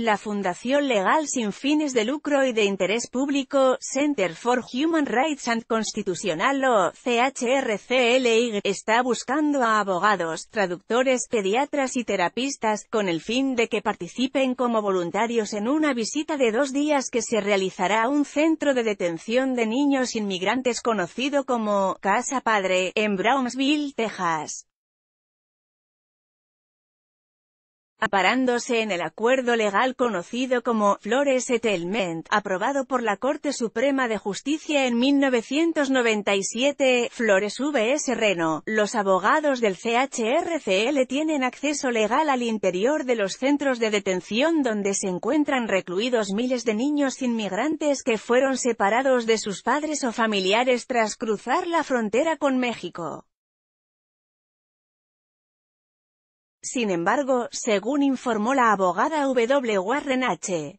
La Fundación Legal sin fines de lucro y de interés público, Center for Human Rights and Constitutional Law, CHRCLI, está buscando a abogados, traductores, pediatras y terapistas, con el fin de que participen como voluntarios en una visita de dos días que se realizará a un centro de detención de niños inmigrantes conocido como Casa Padre, en Brownsville, Texas. aparándose en el acuerdo legal conocido como Flores et Elment», aprobado por la Corte Suprema de Justicia en 1997, Flores vs Reno. Los abogados del CHRCL tienen acceso legal al interior de los centros de detención donde se encuentran recluidos miles de niños inmigrantes que fueron separados de sus padres o familiares tras cruzar la frontera con México. Sin embargo, según informó la abogada W. Warren H.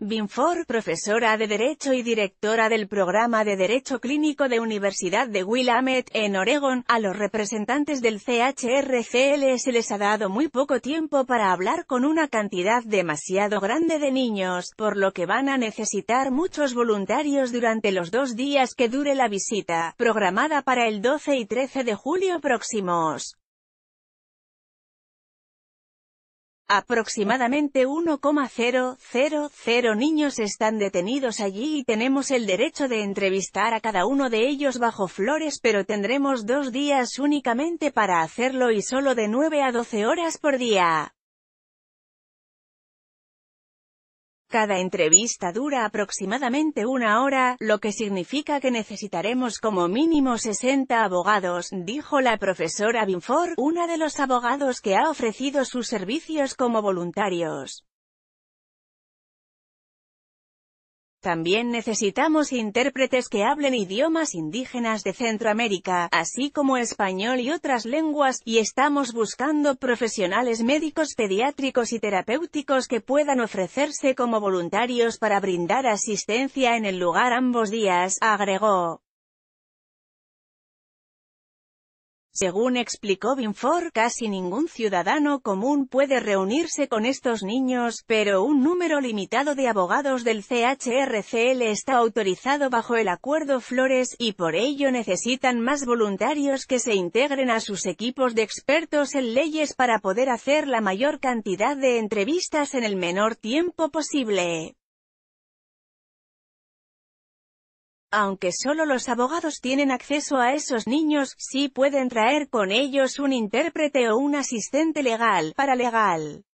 Binford, profesora de Derecho y directora del programa de Derecho Clínico de Universidad de Willamette, en Oregon, a los representantes del CHRCL e se les ha dado muy poco tiempo para hablar con una cantidad demasiado grande de niños, por lo que van a necesitar muchos voluntarios durante los dos días que dure la visita, programada para el 12 y 13 de julio próximos. Aproximadamente 1,000 niños están detenidos allí y tenemos el derecho de entrevistar a cada uno de ellos bajo flores pero tendremos dos días únicamente para hacerlo y solo de 9 a 12 horas por día. Cada entrevista dura aproximadamente una hora, lo que significa que necesitaremos como mínimo 60 abogados, dijo la profesora Binford, una de los abogados que ha ofrecido sus servicios como voluntarios. También necesitamos intérpretes que hablen idiomas indígenas de Centroamérica, así como español y otras lenguas, y estamos buscando profesionales médicos pediátricos y terapéuticos que puedan ofrecerse como voluntarios para brindar asistencia en el lugar ambos días, agregó. Según explicó Binford, casi ningún ciudadano común puede reunirse con estos niños, pero un número limitado de abogados del CHRCL está autorizado bajo el Acuerdo Flores, y por ello necesitan más voluntarios que se integren a sus equipos de expertos en leyes para poder hacer la mayor cantidad de entrevistas en el menor tiempo posible. Aunque solo los abogados tienen acceso a esos niños, sí pueden traer con ellos un intérprete o un asistente legal, para legal.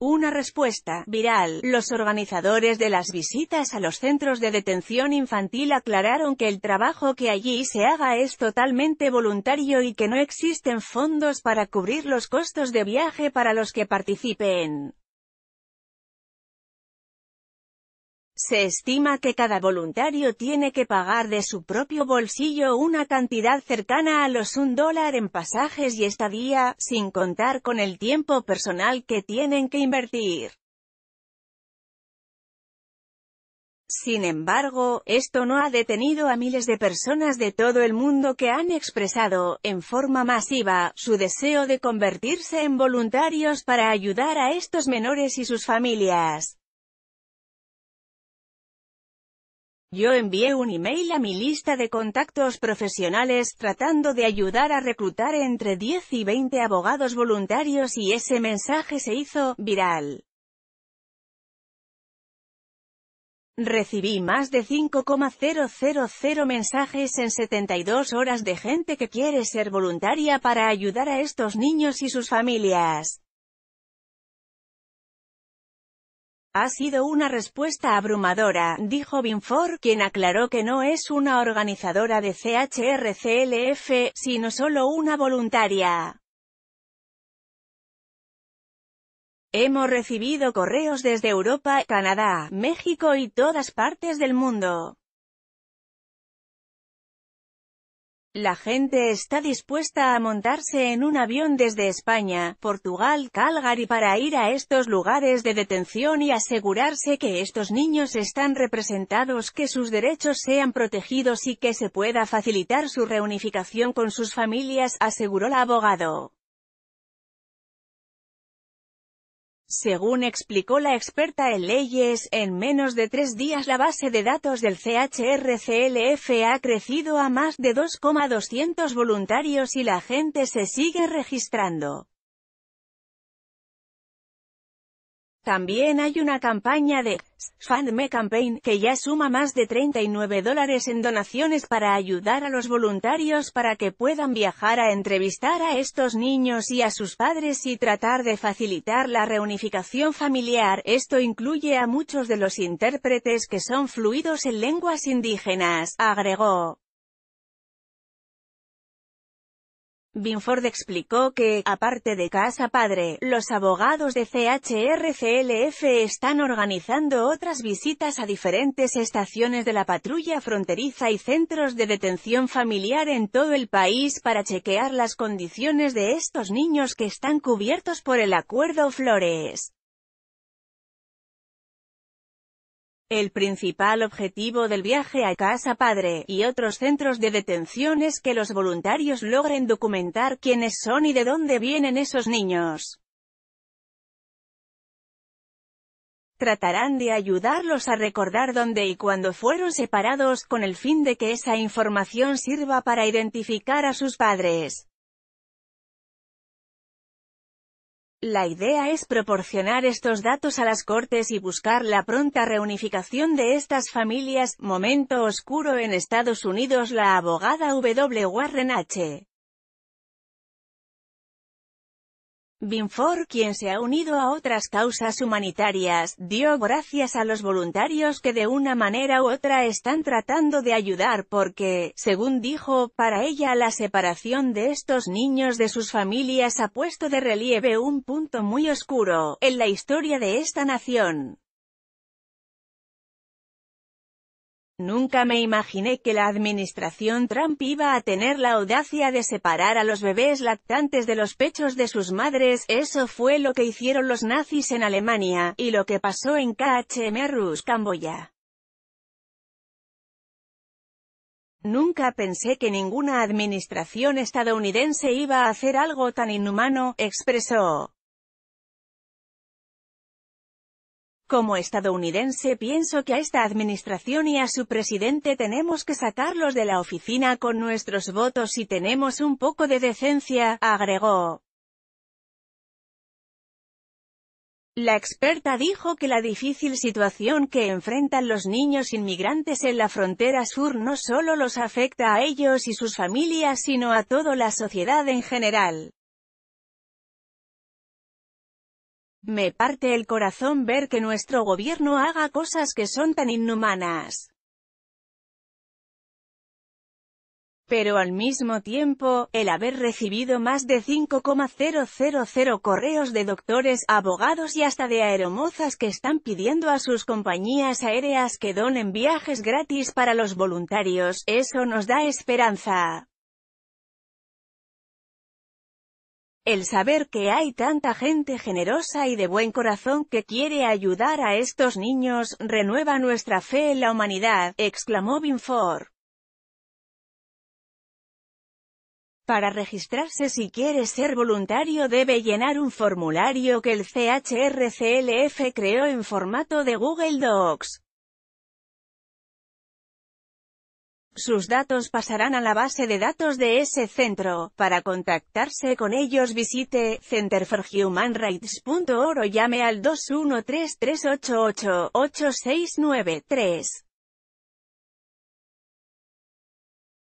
Una respuesta viral. Los organizadores de las visitas a los centros de detención infantil aclararon que el trabajo que allí se haga es totalmente voluntario y que no existen fondos para cubrir los costos de viaje para los que participen. Se estima que cada voluntario tiene que pagar de su propio bolsillo una cantidad cercana a los un dólar en pasajes y estadía, sin contar con el tiempo personal que tienen que invertir. Sin embargo, esto no ha detenido a miles de personas de todo el mundo que han expresado, en forma masiva, su deseo de convertirse en voluntarios para ayudar a estos menores y sus familias. Yo envié un email a mi lista de contactos profesionales tratando de ayudar a reclutar entre 10 y 20 abogados voluntarios y ese mensaje se hizo viral. Recibí más de 5,000 mensajes en 72 horas de gente que quiere ser voluntaria para ayudar a estos niños y sus familias. Ha sido una respuesta abrumadora, dijo Binford, quien aclaró que no es una organizadora de CHRCLF, sino solo una voluntaria. Hemos recibido correos desde Europa, Canadá, México y todas partes del mundo. La gente está dispuesta a montarse en un avión desde España, Portugal, Calgary para ir a estos lugares de detención y asegurarse que estos niños están representados, que sus derechos sean protegidos y que se pueda facilitar su reunificación con sus familias, aseguró el abogado. Según explicó la experta en leyes, en menos de tres días la base de datos del CHRCLF ha crecido a más de 2,200 voluntarios y la gente se sigue registrando. También hay una campaña de Fund Campaign que ya suma más de 39 dólares en donaciones para ayudar a los voluntarios para que puedan viajar a entrevistar a estos niños y a sus padres y tratar de facilitar la reunificación familiar. Esto incluye a muchos de los intérpretes que son fluidos en lenguas indígenas, agregó. Binford explicó que, aparte de Casa Padre, los abogados de CHRCLF están organizando otras visitas a diferentes estaciones de la patrulla fronteriza y centros de detención familiar en todo el país para chequear las condiciones de estos niños que están cubiertos por el Acuerdo Flores. El principal objetivo del viaje a Casa Padre y otros centros de detención es que los voluntarios logren documentar quiénes son y de dónde vienen esos niños. Tratarán de ayudarlos a recordar dónde y cuándo fueron separados con el fin de que esa información sirva para identificar a sus padres. La idea es proporcionar estos datos a las Cortes y buscar la pronta reunificación de estas familias. Momento oscuro en Estados Unidos La abogada W. Warren H. Binford, quien se ha unido a otras causas humanitarias, dio gracias a los voluntarios que de una manera u otra están tratando de ayudar porque, según dijo, para ella la separación de estos niños de sus familias ha puesto de relieve un punto muy oscuro en la historia de esta nación. Nunca me imaginé que la administración Trump iba a tener la audacia de separar a los bebés lactantes de los pechos de sus madres, eso fue lo que hicieron los nazis en Alemania, y lo que pasó en KHM Camboya. Nunca pensé que ninguna administración estadounidense iba a hacer algo tan inhumano, expresó. Como estadounidense pienso que a esta administración y a su presidente tenemos que sacarlos de la oficina con nuestros votos si tenemos un poco de decencia, agregó. La experta dijo que la difícil situación que enfrentan los niños inmigrantes en la frontera sur no solo los afecta a ellos y sus familias sino a toda la sociedad en general. Me parte el corazón ver que nuestro gobierno haga cosas que son tan inhumanas. Pero al mismo tiempo, el haber recibido más de 5,000 correos de doctores, abogados y hasta de aeromozas que están pidiendo a sus compañías aéreas que donen viajes gratis para los voluntarios, eso nos da esperanza. El saber que hay tanta gente generosa y de buen corazón que quiere ayudar a estos niños, renueva nuestra fe en la humanidad, exclamó Binford. Para registrarse si quiere ser voluntario debe llenar un formulario que el CHRCLF creó en formato de Google Docs. Sus datos pasarán a la base de datos de ese centro. Para contactarse con ellos visite centerforhumanrights.org o llame al 213-388-8693.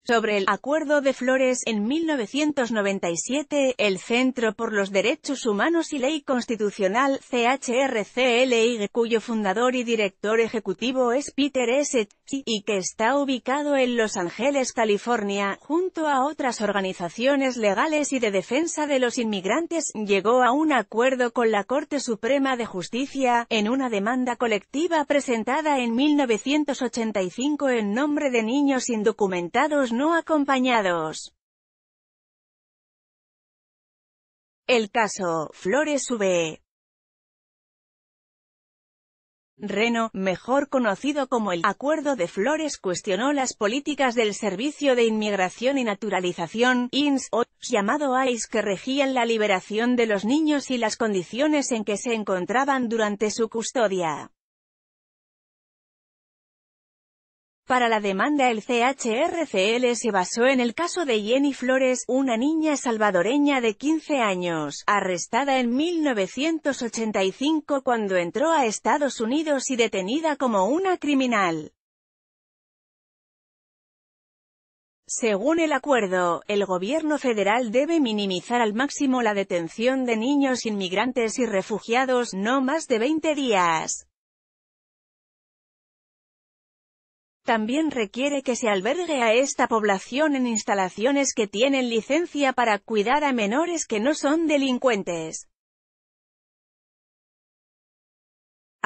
Sobre el Acuerdo de Flores en 1997, el Centro por los Derechos Humanos y Ley Constitucional CHRCLI, cuyo fundador y director ejecutivo es Peter S. y que está ubicado en Los Ángeles, California, junto a otras organizaciones legales y de defensa de los inmigrantes, llegó a un acuerdo con la Corte Suprema de Justicia, en una demanda colectiva presentada en 1985 en nombre de niños indocumentados no acompañados. El caso, Flores V. Reno, mejor conocido como el Acuerdo de Flores cuestionó las políticas del Servicio de Inmigración y Naturalización, INS, llamado ICE, que regían la liberación de los niños y las condiciones en que se encontraban durante su custodia. Para la demanda el CHRCL se basó en el caso de Jenny Flores, una niña salvadoreña de 15 años, arrestada en 1985 cuando entró a Estados Unidos y detenida como una criminal. Según el acuerdo, el gobierno federal debe minimizar al máximo la detención de niños inmigrantes y refugiados, no más de 20 días. También requiere que se albergue a esta población en instalaciones que tienen licencia para cuidar a menores que no son delincuentes.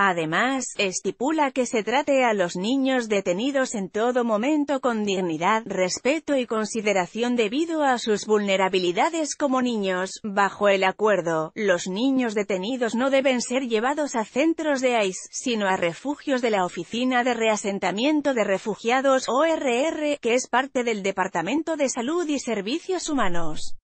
Además, estipula que se trate a los niños detenidos en todo momento con dignidad, respeto y consideración debido a sus vulnerabilidades como niños. Bajo el acuerdo, los niños detenidos no deben ser llevados a centros de ICE, sino a refugios de la Oficina de Reasentamiento de Refugiados ORR, que es parte del Departamento de Salud y Servicios Humanos.